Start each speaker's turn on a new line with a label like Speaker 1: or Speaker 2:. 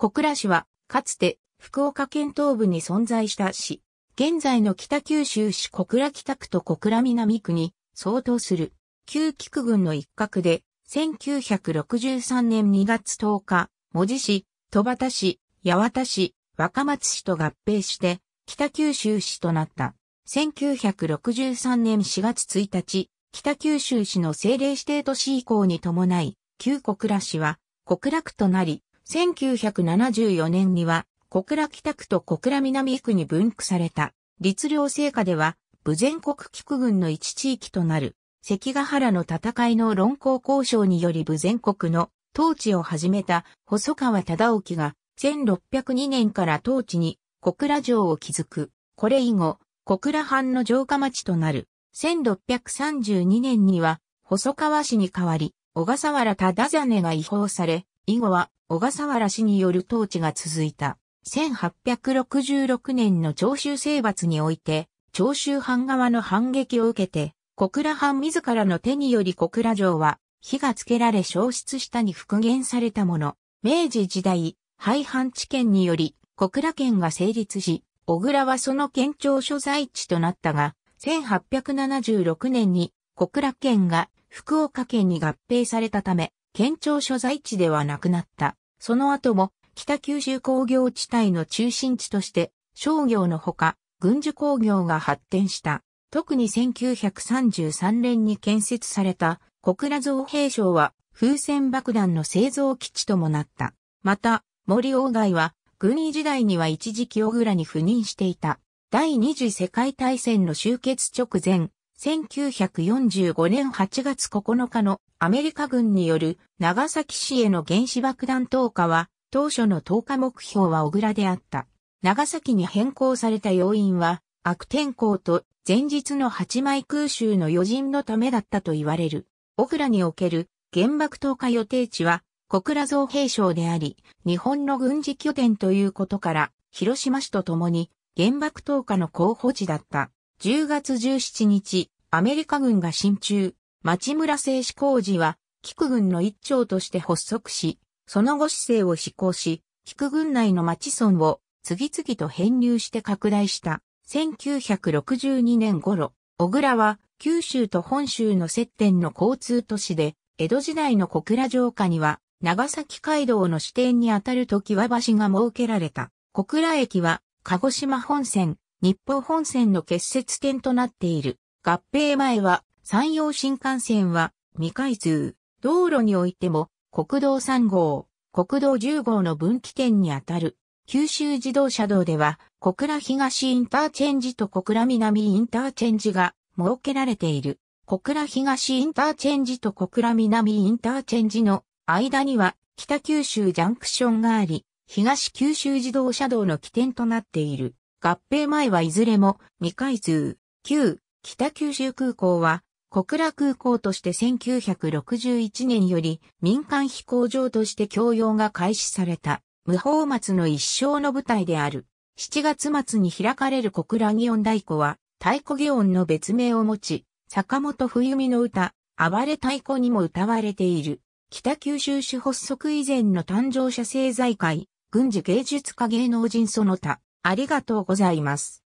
Speaker 1: 小倉市は、かつて、福岡県東部に存在した市、現在の北九州市小倉北区と小倉南区に相当する、旧菊郡の一角で、1963年2月10日、文字市、戸畑市、八幡市、若松市と合併して、北九州市となった。1963年4月1日、北九州市の政令指定都市移行に伴い、旧小倉市は、小倉区となり、1974年には、小倉北区と小倉南区に分区された、律令成果では、武全国菊軍の一地域となる、関ヶ原の戦いの論考交渉により武全国の統治を始めた細川忠興が、1602年から統治に小倉城を築く。これ以後、小倉藩の城下町となる。1632年には、細川氏に代わり、小笠原忠真が違法され、以後は小笠原氏による統治が続いた。1866年の長州征伐において、長州藩側の反撃を受けて、小倉藩自らの手により小倉城は、火がつけられ消失したに復元されたもの。明治時代、廃藩置県により、小倉県が成立し、小倉はその県庁所在地となったが、1876年に小倉県が福岡県に合併されたため、県庁所在地ではなくなった。その後も北九州工業地帯の中心地として商業のほか軍需工業が発展した。特に1933年に建設された小倉造兵廠は風船爆弾の製造基地ともなった。また、森鴎外は軍医時代には一時期小倉に赴任していた。第二次世界大戦の終結直前、1945年8月9日のアメリカ軍による長崎市への原子爆弾投下は当初の投下目標は小倉であった。長崎に変更された要因は悪天候と前日の8枚空襲の余人のためだったと言われる。小倉における原爆投下予定地は小倉造兵省であり、日本の軍事拠点ということから広島市と共に原爆投下の候補地だった。10月17日、アメリカ軍が進駐、町村製紙工事は、菊軍の一丁として発足し、その後市政を施行し、菊軍内の町村を次々と編入して拡大した。1962年頃、小倉は九州と本州の接点の交通都市で、江戸時代の小倉城下には、長崎街道の支点にあたる時は橋が設けられた。小倉駅は、鹿児島本線、日報本線の結節点となっている。合併前は、山陽新幹線は未開通。道路においても、国道3号、国道10号の分岐点にあたる。九州自動車道では、小倉東インターチェンジと小倉南インターチェンジが設けられている。小倉東インターチェンジと小倉南インターチェンジの間には北九州ジャンクションがあり、東九州自動車道の起点となっている。合併前はいずれも未開通。旧北九州空港は小倉空港として1961年より民間飛行場として供用が開始された無法末の一生の舞台である。7月末に開かれる小倉祇園太鼓は太鼓祇園の別名を持ち、坂本冬美の歌、暴れ太鼓にも歌われている。北九州市発足以前の誕生者政財界、軍事芸術家芸能人その他、ありがとうございます。